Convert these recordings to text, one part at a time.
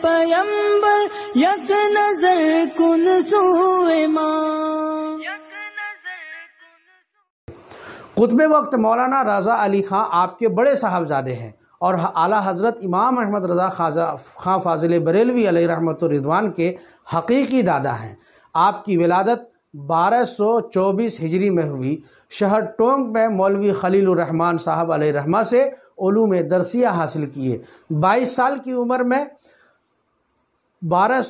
पयंबर यक नजर कुन खुतब वक्त मौलाना रज़ा अली खां आपके बड़े साहबजादे हैं और आला हज़रत इमाम अहमद रज़ा खाजा खां फाजिल बरेलवी रहमत रिदवान के हकीकी दादा हैं आपकी विलादत 1224 हिजरी में हुई शहर टोंग में मौलवी खलील रहमान साहब रहमा से ओलूम दरसिया हासिल किए 22 साल की उम्र में बारह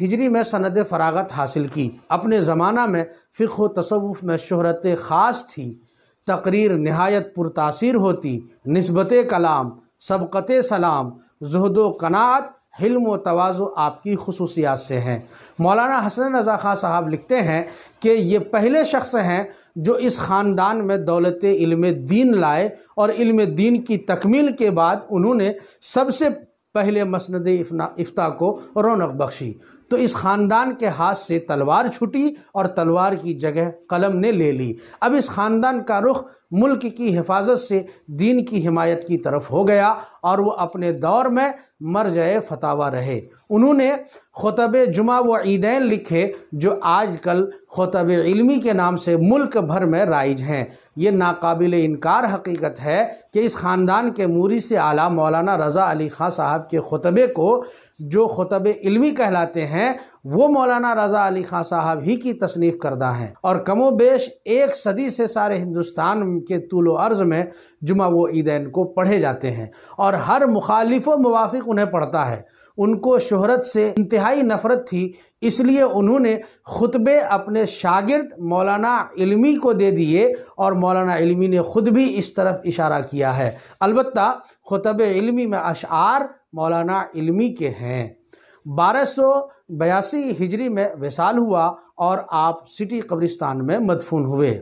हिजरी में सनद फरागत हासिल की अपने ज़माना में फ़िक्र तसवुफ़ में शहरत ख़ास थी तकरीर नहायत पुरतासर होती नस्बत कलाम सबकत सलाम जहदो कनात हिल्म व तोज़ो आपकी खसूसियात से हैं मौलाना हसन रज़ा ख़ान साहब लिखते हैं कि ये पहले शख्स हैं जो इस ख़ानदान में दौलत इल्म दीन लाए और इल्म दीन की तकमील के बाद उन्होंने सबसे पहले मसंद इफ्ता को रौनक बख्शी तो इस खानदान के हाथ से तलवार छुटी और तलवार की जगह कलम ने ले ली अब इस खानदान का रुख मुल्क की हिफाजत से दीन की हिमायत की तरफ हो गया और वो अपने दौर में मर जाए फतावा रहे उन्होंने खुतब जुमा व ईदैन लिखे जो आजकल खुतब इलमी के नाम से मुल्क भर में राइज हैं ये नाकबिल इनकार हकीकत है कि इस ख़ानदान के मूरी से आला मौलाना रज़ा अली ख़ान साहब के खुतबे को जो खुतब इलमी कहलाते हैं वो मौलाना रजा अली खां साहब ही की तसनीफ़ करदा हैं और कमो बेश एक सदी से सारे हिंदुस्तान के तूलो अर्ज़ में जुमा व ईदैन को पढ़े जाते हैं और हर मुखालिफ व उन्हें पढ़ता है उनको शहरत से इंतहाई नफ़रत थी इसलिए उन्होंने ख़ुतबे अपने शागिर्द मौलाना इलमी को दे दिए और मौलाना इलमी ने ख़ुद भी इस तरफ इशारा किया है अलबत् ख़ुतब इलमी में अशार मौलाना इलमी के हैं बारह हिजरी में विशाल हुआ और आप सिटी कब्रिस्तान में मदफून हुए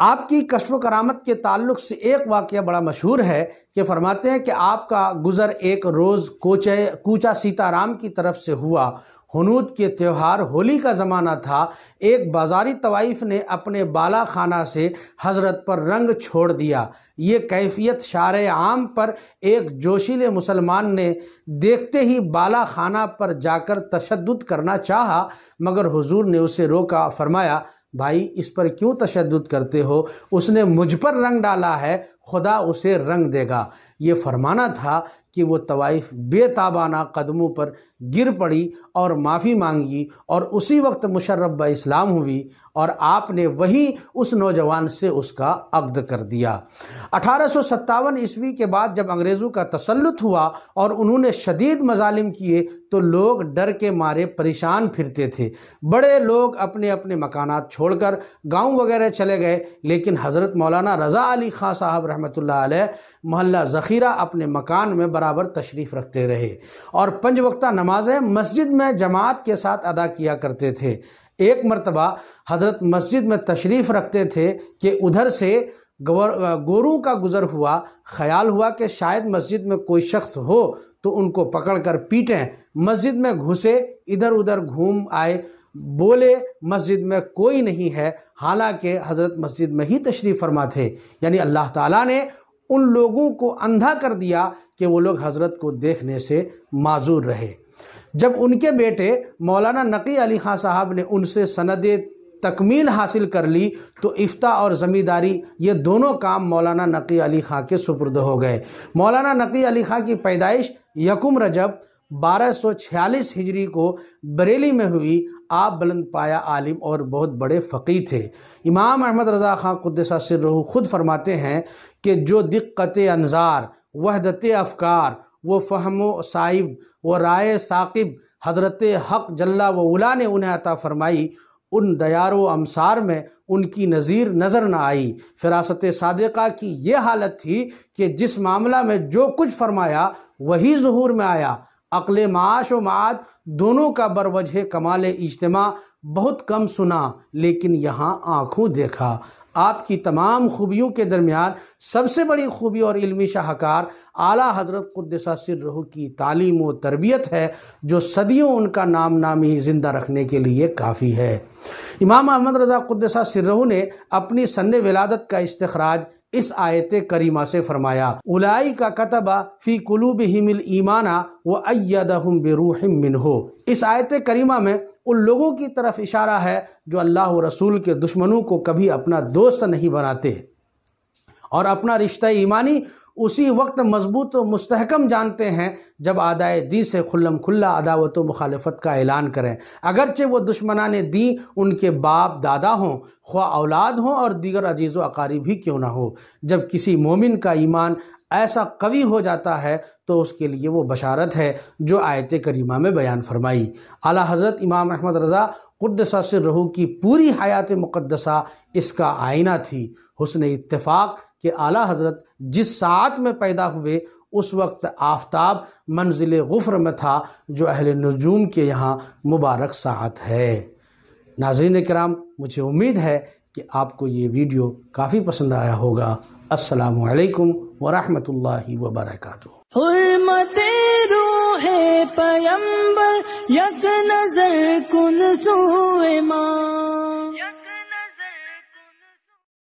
आपकी कश्म करामत के ताल्लुक से एक वाक्य बड़ा मशहूर है कि फरमाते हैं कि आपका गुज़र एक रोज़ कोचे कूचा सीताराम की तरफ से हुआ हनूद के त्यौहार होली का ज़माना था एक बाजारी तवाइफ ने अपने बाला खाना से हज़रत पर रंग छोड़ दिया ये कैफियत शार आम पर एक जोशीले मुसलमान ने देखते ही बाला खाना पर जाकर तशद करना चाहा मगर हुजूर ने उसे रोका फरमाया भाई इस पर क्यों तशद करते हो उसने मुझ पर रंग डाला है खुदा उसे रंग देगा ये फरमाना था कि वो तवाइफ बेताबाना कदमों पर गिर पड़ी और माफ़ी मांगी और उसी वक्त मुशर्रब इस्लाम हुई और आपने वही उस नौजवान से उसका अब्द कर दिया अठारह ईस्वी के बाद जब अंग्रेज़ों का तसलुत हुआ और उन्होंने शदीद मजालिम किए तो लोग डर के मारे परेशान फिरते थे बड़े लोग अपने अपने मकाना छोड़कर गांव वगैरह चले गए लेकिन हज़रत मौलाना रज़ा अली ख़ान साहब रहमत महल्ला ज़ख़ीरा अपने मकान में बराबर तशरीफ़ रखते रहे और पंज वक्ता नमाज़ें मस्जिद में जमात के साथ अदा किया करते थे एक मरतबा हज़रत मस्जिद में तशरीफ़ रखते थे कि उधर से गोरू का गुज़र हुआ ख्याल हुआ कि शायद मस्जिद में कोई शख्स हो तो उनको पकड़कर पीटें मस्जिद में घुसे इधर उधर घूम आए बोले मस्जिद में कोई नहीं है हालांकि हज़रत मस्जिद में ही तशरीफ़ फरमा थे यानी अल्लाह ताला ने उन लोगों को अंधा कर दिया कि वो लोग हज़रत को देखने से माजूर रहे जब उनके बेटे मौलाना नकी अली खां साहब ने उनसे सनद तकमील हासिल कर ली तो इफ्ता और ज़मींदारी ये दोनों काम मौलाना नकी अली खां के सुपुर्द हो गए मौलाना नकी अली ख़ान की पैदाइश यकुम रजब 1246 हिजरी को बरेली में हुई आप बुलंद पाया आलिम और बहुत बड़े फ़कीर थे इमाम अहमद रज़ा ख़ान कुदसा सिर्रहू खुद फरमाते हैं कि जो दिक्कत अनज़ार वहदत अफकार वो फहमो साहिब व राय साकिब हज़रत हक जल्ला व उला ने उन्हें अता फ़रमाई उन दयारो अमसार में उनकी नज़ीर नज़र न आई फिरासत सदक़ा की यह हालत थी कि जिस मामला में जो कुछ फरमाया वही जहूर में आया अकल माश व माद दोनों का बरवजह कमाल इज्तम बहुत कम सुना लेकिन यहाँ आँखों देखा आपकी तमाम खूबियों के दरमियान सबसे बड़ी खूबी और इलमी शाहकार आला हजरत कुदसा रहू की तालीम व तरबियत है जो सदियों उनका नाम नामी ज़िंदा रखने के लिए काफ़ी है इमाम अहमद रज़ा कुदसा सिरहू ने अपनी सन विलादत का इस्तराज इस आयत करीमा से फरमाया उलाई का कतबा फ़ी कुलूब हिमिल ईमाना व अयदहम बेरूहम मिन हो इस आयत करीमा में उन लोगों की तरफ इशारा है जो अल्लाह रसूल के दुश्मनों को कभी अपना दोस्त नहीं बनाते और अपना रिश्ता ईमानी उसी वक्त मजबूत मस्तकम मुस्तकम जानते हैं जब आदाय दी से खुल्लम खुल्ला अदावत व मुखालफत का ऐलान करें अगरचे वो ने दी उनके बाप दादा हों ख्वा औलाद हों और दीगर अजीज़ व अकारी भी क्यों ना हो जब किसी मोमिन का ईमान ऐसा कवि हो जाता है तो उसके लिए वो बशारत है जो आयत करीमा में बयान फरमाई अला हज़रत इमाम अहमद रज़ा कुदसा से रहू की पूरी हयात मुक़दसा इसका आईना थी हुसन इतफ़ाक़ कि आला हज़रत जिस सात में पैदा हुए उस वक्त आफ्ताब मंजिल गुफ़र में था जो अहल नजूम के यहाँ मुबारक सात है नाजरीन कराम मुझे उम्मीद है कि आपको ये वीडियो काफ़ी पसंद आया होगा असलकम वरहमल वबरकत पयम्बर यक नजर कुन माँ